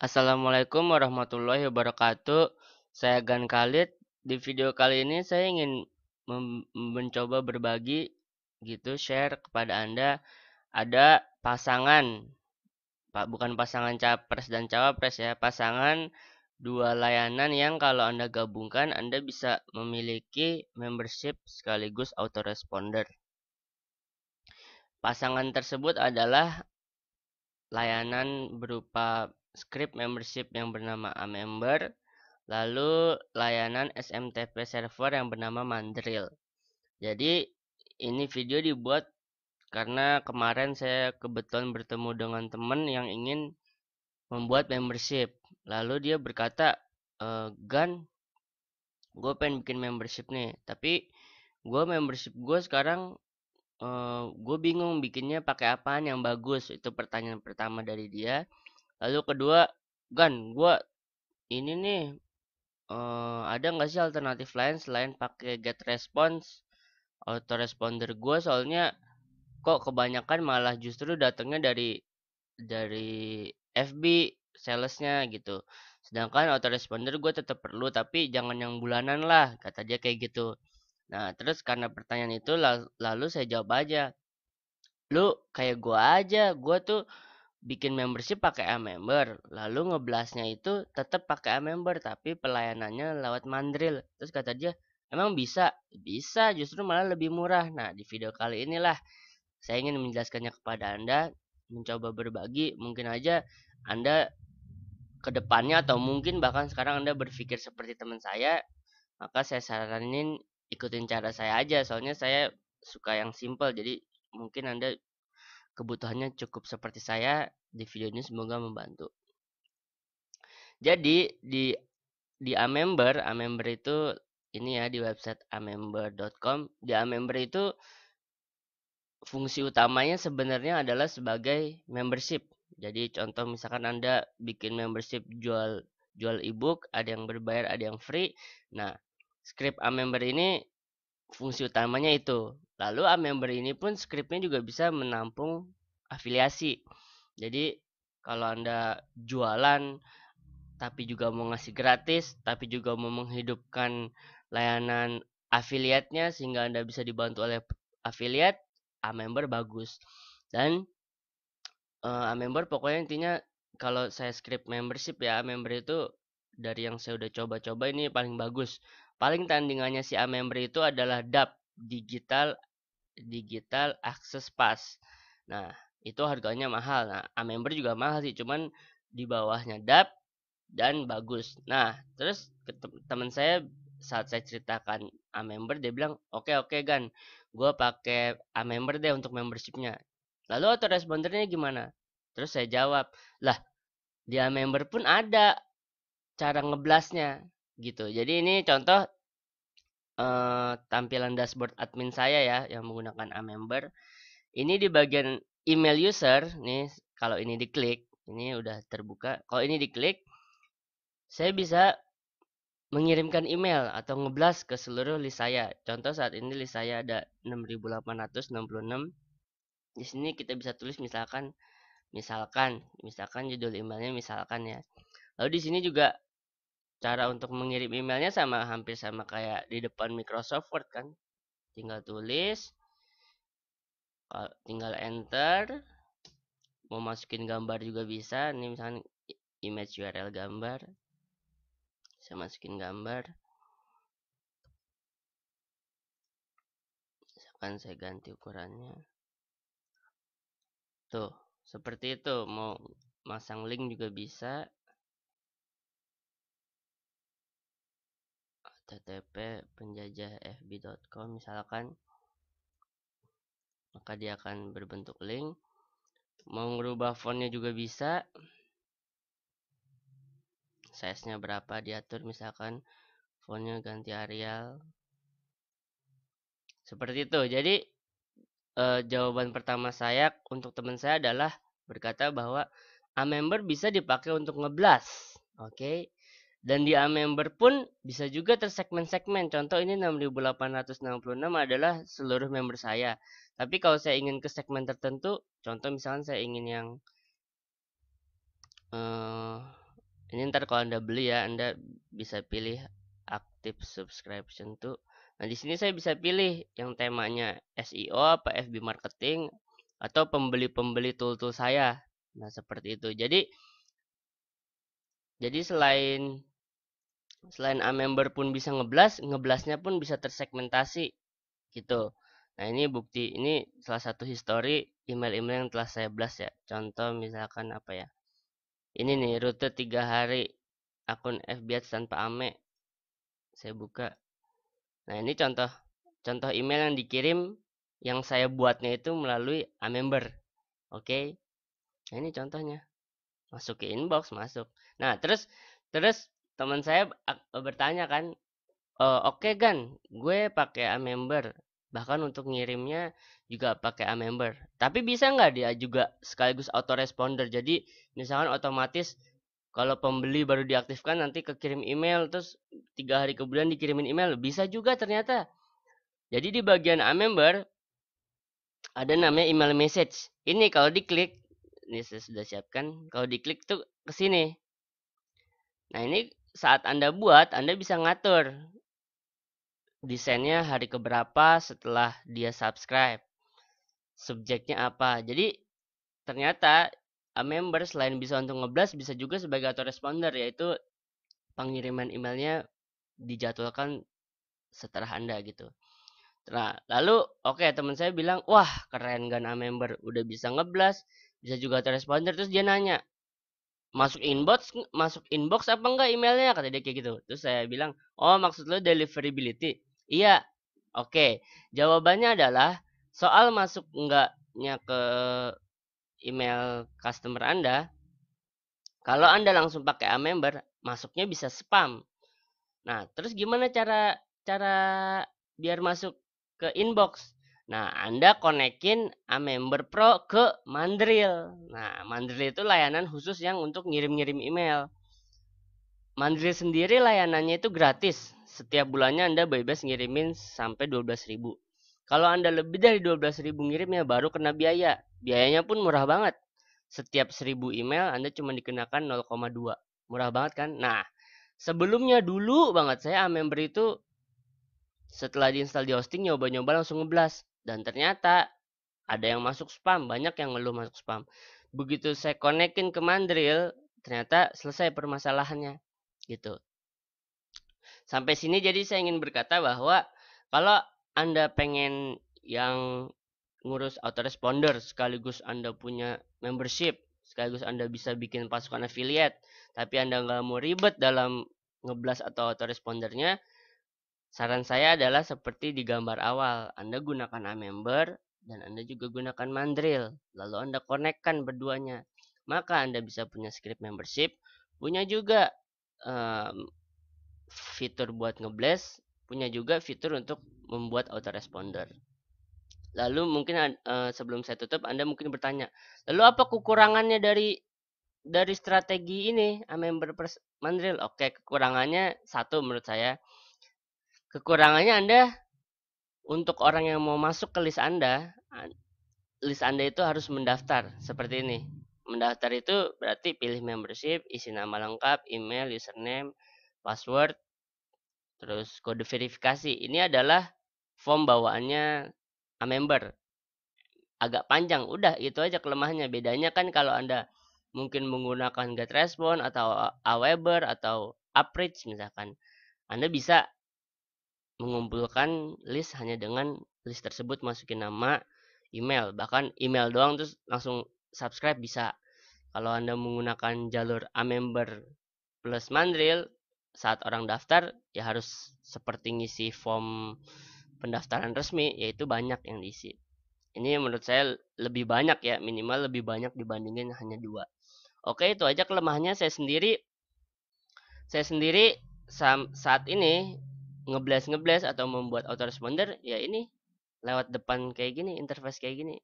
Assalamualaikum warahmatullahi wabarakatuh. Saya Gan Khalid. Di video kali ini saya ingin mencoba berbagi gitu share kepada Anda ada pasangan Pak bukan pasangan capres dan cawapres ya, pasangan dua layanan yang kalau Anda gabungkan Anda bisa memiliki membership sekaligus autoresponder. Pasangan tersebut adalah layanan berupa script membership yang bernama amember, lalu layanan SMTP server yang bernama Mandrill. Jadi ini video dibuat karena kemarin saya kebetulan bertemu dengan teman yang ingin membuat membership. Lalu dia berkata, e, Gan, gue pengen bikin membership nih, tapi gue membership gue sekarang e, eh, gue bingung bikinnya pakai apaan yang bagus. Itu pertanyaan pertama dari dia. Lalu kedua, Gan, gue ini nih uh, ada nggak sih alternatif lain selain pakai get response autoresponder gue soalnya kok kebanyakan malah justru datangnya dari dari FB salesnya gitu sedangkan autoresponder gue tetap perlu tapi jangan yang bulanan lah kata dia kayak gitu nah terus karena pertanyaan itu lalu saya jawab aja lu kayak gue aja gue tuh bikin membership pakai A-member, lalu ngeblasnya itu tetap pakai A-member tapi pelayanannya lewat Mandril. Terus kata dia, emang bisa? Bisa, justru malah lebih murah. Nah, di video kali inilah saya ingin menjelaskannya kepada Anda, mencoba berbagi, mungkin aja Anda kedepannya atau mungkin bahkan sekarang Anda berpikir seperti teman saya, maka saya saranin ikutin cara saya aja, soalnya saya suka yang simple, jadi mungkin Anda kebutuhannya cukup seperti saya di video ini semoga membantu. Jadi di di A Member, A Member itu ini ya di website amember.com. Di A Member itu fungsi utamanya sebenarnya adalah sebagai membership. Jadi contoh misalkan Anda bikin membership jual jual ebook, ada yang berbayar, ada yang free. Nah, script A Member ini fungsi utamanya itu. Lalu A ah, member ini pun scriptnya juga bisa menampung afiliasi. Jadi kalau Anda jualan tapi juga mau ngasih gratis, tapi juga mau menghidupkan layanan afiliatnya sehingga Anda bisa dibantu oleh afiliat, A ah, member bagus. Dan uh, member pokoknya intinya kalau saya script membership ya, A member itu dari yang saya udah coba-coba ini paling bagus. Paling tandingannya si Amember itu adalah DAP, Digital Digital Access Pass. Nah, itu harganya mahal. Nah, Amember juga mahal sih, cuman di bawahnya DAP dan bagus. Nah, terus teman saya saat saya ceritakan A member, dia bilang, "Oke, okay, oke, okay, Gan. Gua pakai member deh untuk membershipnya." Lalu autorespondernya gimana? Terus saya jawab, "Lah, di member pun ada cara ngeblasnya gitu jadi ini contoh eh, tampilan dashboard admin saya ya yang menggunakan a member. ini di bagian email user nih kalau ini diklik ini udah terbuka kalau ini diklik saya bisa mengirimkan email atau ngeblas ke seluruh list saya. Contoh saat ini list saya ada 6866. Di sini kita bisa tulis misalkan misalkan misalkan judul emailnya misalkan ya. Lalu di sini juga cara untuk mengirim emailnya sama hampir sama kayak di depan Microsoft Word kan tinggal tulis tinggal enter mau masukin gambar juga bisa ini misalnya image URL gambar saya masukin gambar misalkan saya ganti ukurannya tuh seperti itu mau masang link juga bisa http penjajah fb.com misalkan maka dia akan berbentuk link mau ngerubah fontnya juga bisa size nya berapa diatur misalkan fontnya ganti Arial seperti itu jadi e, jawaban pertama saya untuk teman saya adalah berkata bahwa a member bisa dipakai untuk ngeblas oke okay? Dan di A member pun bisa juga tersegmen-segmen. Contoh ini 6866 adalah seluruh member saya. Tapi kalau saya ingin ke segmen tertentu, contoh misalnya saya ingin yang uh, ini ntar kalau Anda beli ya, Anda bisa pilih active subscription tuh. Nah, di sini saya bisa pilih yang temanya SEO apa FB marketing atau pembeli-pembeli tool-tool saya. Nah, seperti itu. Jadi jadi selain Selain a member pun bisa ngeblas, ngeblasnya pun bisa tersegmentasi gitu. Nah, ini bukti ini salah satu histori email-email yang telah saya blast ya. Contoh misalkan apa ya? Ini nih rute tiga hari akun FB tanpa ame. Saya buka. Nah, ini contoh contoh email yang dikirim yang saya buatnya itu melalui a member. Oke. Okay? Nah, ini contohnya. Masuk ke inbox, masuk. Nah, terus terus teman saya e, bertanya kan e, oke okay, gan gue pakai a member, bahkan untuk ngirimnya juga pakai a member. tapi bisa nggak dia juga sekaligus autoresponder jadi misalkan otomatis kalau pembeli baru diaktifkan nanti kekirim email terus tiga hari kemudian dikirimin email bisa juga ternyata jadi di bagian a member ada namanya email message ini kalau diklik ini saya sudah siapkan kalau diklik tuh ke sini nah ini saat Anda buat, Anda bisa ngatur desainnya hari keberapa setelah dia subscribe. Subjeknya apa. Jadi ternyata a member selain bisa untuk ngeblast bisa juga sebagai autoresponder yaitu pengiriman emailnya dijadwalkan setelah Anda gitu. Nah, lalu oke okay, teman saya bilang, "Wah, keren Gana member, udah bisa ngeblast, bisa juga autoresponder." Terus dia nanya, masuk inbox masuk inbox apa enggak emailnya kata dia kayak gitu terus saya bilang oh maksud lo deliverability iya oke okay. jawabannya adalah soal masuk enggaknya ke email customer anda kalau anda langsung pakai a member masuknya bisa spam nah terus gimana cara cara biar masuk ke inbox Nah, Anda konekin a member Pro ke Mandrill. Nah, Mandrill itu layanan khusus yang untuk ngirim-ngirim email. Mandrill sendiri layanannya itu gratis. Setiap bulannya Anda bebas ngirimin sampai 12.000. Kalau Anda lebih dari 12.000 ngirimnya baru kena biaya. Biayanya pun murah banget. Setiap 1.000 email Anda cuma dikenakan 0,2. Murah banget kan? Nah, sebelumnya dulu banget saya a member itu setelah diinstal di hosting nyoba-nyoba langsung ngeblast. Dan ternyata ada yang masuk spam, banyak yang ngeluh masuk spam. Begitu saya konekin ke Mandrill, ternyata selesai permasalahannya. Gitu. Sampai sini jadi saya ingin berkata bahwa kalau Anda pengen yang ngurus autoresponder sekaligus Anda punya membership sekaligus Anda bisa bikin pasukan affiliate, tapi Anda nggak mau ribet dalam ngeblas atau autorespondernya, Saran saya adalah seperti di gambar awal, Anda gunakan A member dan Anda juga gunakan Mandrill, lalu Anda konekkan berduanya. Maka Anda bisa punya script membership, punya juga um, fitur buat ngeblast, punya juga fitur untuk membuat autoresponder. Lalu mungkin uh, sebelum saya tutup Anda mungkin bertanya, lalu apa kekurangannya dari dari strategi ini A A-member Mandrill? Oke, kekurangannya satu menurut saya Kekurangannya Anda untuk orang yang mau masuk ke list Anda, list Anda itu harus mendaftar seperti ini. Mendaftar itu berarti pilih membership, isi nama lengkap, email, username, password, terus kode verifikasi. Ini adalah form bawaannya a member. Agak panjang, udah itu aja kelemahannya. Bedanya kan kalau Anda mungkin menggunakan get response atau aweber atau upreach misalkan. Anda bisa mengumpulkan list hanya dengan list tersebut masukin nama, email, bahkan email doang terus langsung subscribe bisa. Kalau Anda menggunakan jalur a member plus Mandril, saat orang daftar ya harus seperti ngisi form pendaftaran resmi, yaitu banyak yang diisi. Ini menurut saya lebih banyak ya, minimal lebih banyak dibandingin hanya dua. Oke, itu aja kelemahannya saya sendiri. Saya sendiri saat ini ngeblas-ngeblas atau membuat autoresponder ya ini lewat depan kayak gini interface kayak gini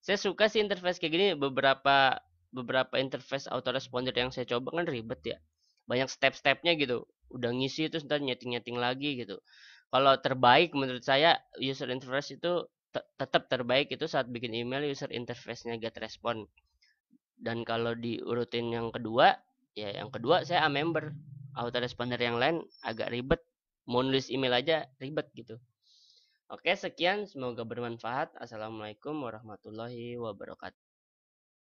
saya suka sih interface kayak gini beberapa beberapa interface autoresponder yang saya coba kan ribet ya banyak step-stepnya gitu udah ngisi itu ntar nyeting-nyeting lagi gitu kalau terbaik menurut saya user interface itu te tetap terbaik itu saat bikin email user interface-nya get respon dan kalau diurutin yang kedua ya yang kedua saya a member autoresponder yang lain agak ribet mau nulis email aja ribet gitu. Oke, sekian. Semoga bermanfaat. Assalamualaikum warahmatullahi wabarakatuh.